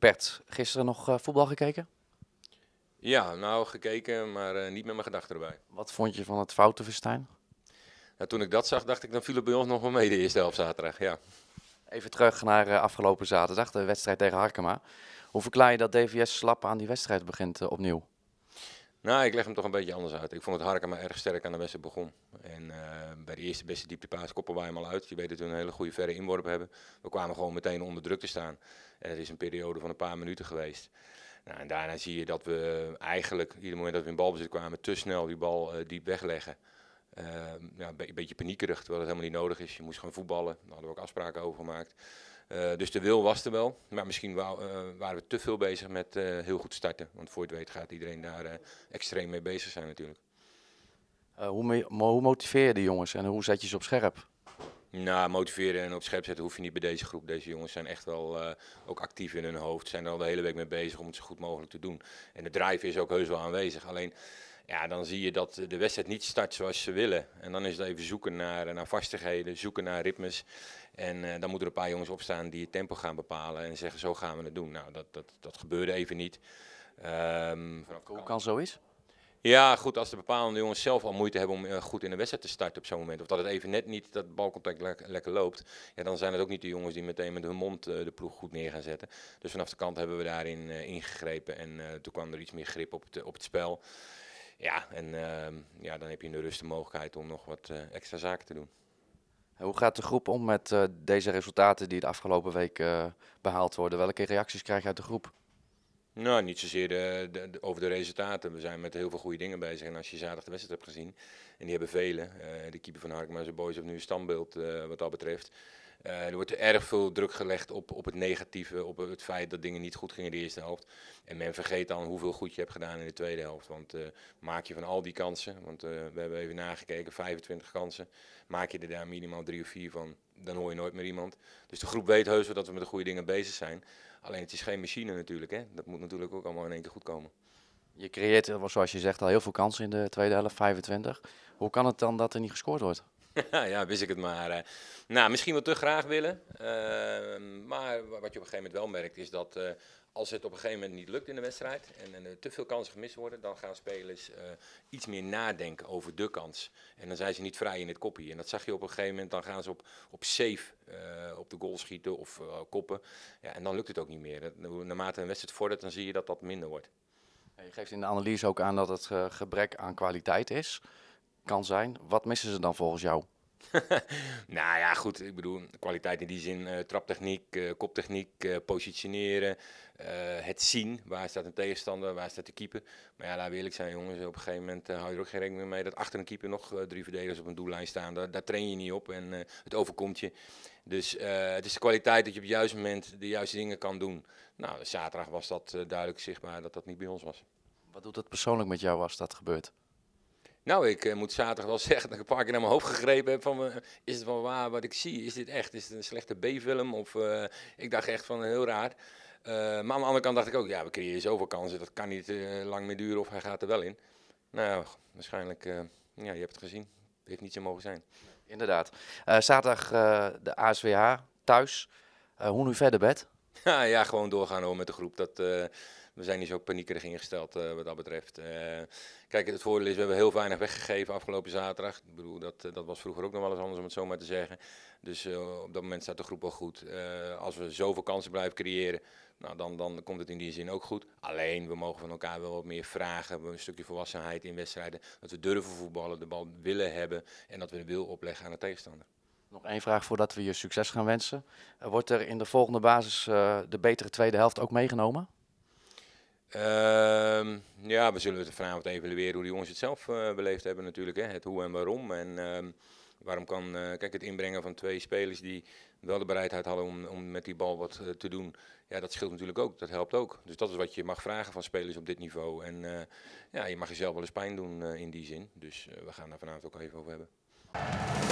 Bert, gisteren nog eh, voetbal gekeken? Ja, nou gekeken, maar eh, niet met mijn gedachten erbij. Wat vond je van het foutenfestijn? Nou, toen ik dat zag, dacht ik, dan viel het bij ons nog wel mee de eerste helft zaterdag. Ja. Even terug naar eh, afgelopen zaterdag, de wedstrijd tegen Harkema. Hoe verklaar je dat DVS slap aan die wedstrijd begint opnieuw? Nou, ik leg hem toch een beetje anders uit. Ik vond het maar erg sterk aan de wedstrijd begon. En uh, bij de eerste beste dieptepaas koppen wij hem al uit. Je weet dat we een hele goede verre inworp hebben. We kwamen gewoon meteen onder druk te staan. En het is een periode van een paar minuten geweest. Nou, en daarna zie je dat we eigenlijk, ieder moment dat we in balbezit kwamen, te snel die bal eh, diep wegleggen. Ehm, ja, een beetje paniekerig, terwijl het helemaal niet nodig is. Je moest gewoon voetballen. Daar hadden we ook afspraken over gemaakt. Eh, dus de wil was er wel, maar misschien eh, waren we te veel bezig met eh, heel goed starten. Want voor het weet gaat iedereen daar extreem mee bezig zijn natuurlijk. hoe, hoe motiveer je de jongens en hoe zet je ze op scherp? Nou, motiveren en op scherp zetten hoef je niet bij deze groep. Deze jongens zijn echt wel ook actief in hun hoofd. Zijn er al de hele week mee bezig om het zo goed mogelijk te doen. En de drive is ook heus wel aanwezig. Alleen ja, dan zie je dat de wedstrijd niet start zoals ze willen. En dan is het even zoeken naar, eh, naar vastigheden, zoeken naar ritmes. En eh, dan moeten er een paar jongens opstaan die het tempo gaan bepalen en zeggen zo gaan we het doen. Nou, dat, dat, dat gebeurde even niet. Um, kan kan zo is? Ja, goed, als de bepaalde jongens zelf al moeite hebben om eh, goed in de wedstrijd te starten op zo'n moment. Of dat het even net niet, dat balcontact lekker loopt. Ja, dan zijn het ook niet de jongens die meteen met hun mond de ploeg goed neer gaan zetten. Dus vanaf de kant hebben we daarin ingegrepen. En toen kwam er iets meer grip op het, op het spel. Ja, en ehm, ja, dan heb je in de rust de mogelijkheid om nog wat eh, extra zaken te doen. hoe gaat de groep om met eh, deze resultaten die de afgelopen week eh, behaald worden? Welke reacties krijg je uit de groep? Nou, niet zozeer de, over de resultaten. We zijn met heel veel goede dingen bezig. En als je zaterdag de wedstrijd hebt gezien, en die hebben vele. de keeper van Harkema, zijn boys of nu een standbeeld wat dat betreft. Eh, er wordt erg veel druk gelegd op, op het negatieve, op het feit dat dingen niet goed gingen in de eerste helft. En men vergeet dan hoeveel goed je hebt gedaan in de tweede helft. Want eh, maak je van al die kansen, want eh, we hebben even nagekeken, 25 kansen. Maak je er daar minimaal drie of vier van, dan hoor je nooit meer iemand. Dus de groep weet heus wel dat we met de goede dingen bezig zijn. Alleen het is geen machine natuurlijk, hè? dat moet natuurlijk ook allemaal in één keer goed komen. Je creëert, zoals je zegt, al heel veel kansen in de tweede helft, 25. Hoe kan het dan dat er niet gescoord wordt? ja, wist ik het maar. Eh. nou, misschien wel te graag willen. Ehm, maar wat je op een gegeven moment wel merkt is dat eh, als het op een gegeven moment niet lukt in de wedstrijd en, er te veel kansen gemist worden, dan gaan spelers eh, iets meer nadenken over de kans. En dan zijn ze niet vrij in het koppie. En dat zag je op een gegeven moment, dan gaan ze op, op safe op de goal schieten of koppen. Ja, en dan lukt het ook niet meer. Nou, naarmate een wedstrijd vordert, dan zie je dat dat minder wordt. je geeft in de analyse ook aan dat het gebrek aan kwaliteit is kan zijn. Wat missen ze dan volgens jou? nou ja, goed. Ik bedoel, kwaliteit in die zin, eh, traptechniek, eh, koptechniek, eh, positioneren, het zien. Waar staat een tegenstander, waar staat de keeper? Maar ja, laten we eerlijk zijn jongens, op een gegeven moment hou je er ook geen rekening mee dat achter een keeper nog drie verdedigers op een doellijn staan. Daar, daar train je niet op en het overkomt je. Dus het is de kwaliteit dat je op het juiste moment de juiste dingen kan doen. Nou, zaterdag was dat duidelijk zichtbaar dat dat niet bij ons was. Wat doet het persoonlijk met jou als dat gebeurt? Nou, ik eh, moet zaterdag wel zeggen dat ik een paar keer naar mijn hoofd gegrepen heb van... Eh, is het wel waar wat ik zie? Is dit echt? Is het een slechte B-film? Of eh, ik dacht echt van heel raar. maar aan de andere kant dacht ik ook, ja, we creëren zoveel kansen. Dat kan niet lang meer duren of hij gaat er wel in. Nou, waarschijnlijk, ja, je hebt het gezien. Het heeft niet zo mogen zijn. Inderdaad. zaterdag de ASWH thuis. hoe nu verder, bed? Ja, ja gewoon doorgaan hoor, met de groep. Dat, eh, we zijn niet zo paniekerig ingesteld eh, wat dat betreft. Eh, kijk, het voordeel is, we hebben heel weinig weggegeven afgelopen zaterdag. Ik bedoel, dat, dat was vroeger ook nog wel eens anders om het zo maar te zeggen. Dus op dat moment staat de groep wel goed. als we zoveel kansen blijven creëren, nou, dan, dan komt het in die zin ook goed. Alleen, we mogen van elkaar wel wat meer vragen. Een stukje volwassenheid in wedstrijden. Dat we durven voetballen, de bal willen hebben en dat we de wil opleggen aan de tegenstander. Nog één vraag voordat we je succes gaan wensen. Eh, wordt er in de volgende basis eh, de betere tweede helft ook meegenomen? Ehm, ja, we zullen het vanavond evalueren hoe die jongens het zelf eh, beleefd hebben natuurlijk. Hè. Het hoe en waarom. En ehm, waarom kan, kijk, het inbrengen van twee spelers die wel de bereidheid hadden om, om met die bal wat te doen. Ja, dat scheelt natuurlijk ook. Dat helpt ook. Dus dat is wat je mag vragen van spelers op dit niveau. En ja, je mag jezelf wel eens pijn doen in die zin. Dus we gaan daar vanavond ook even over hebben.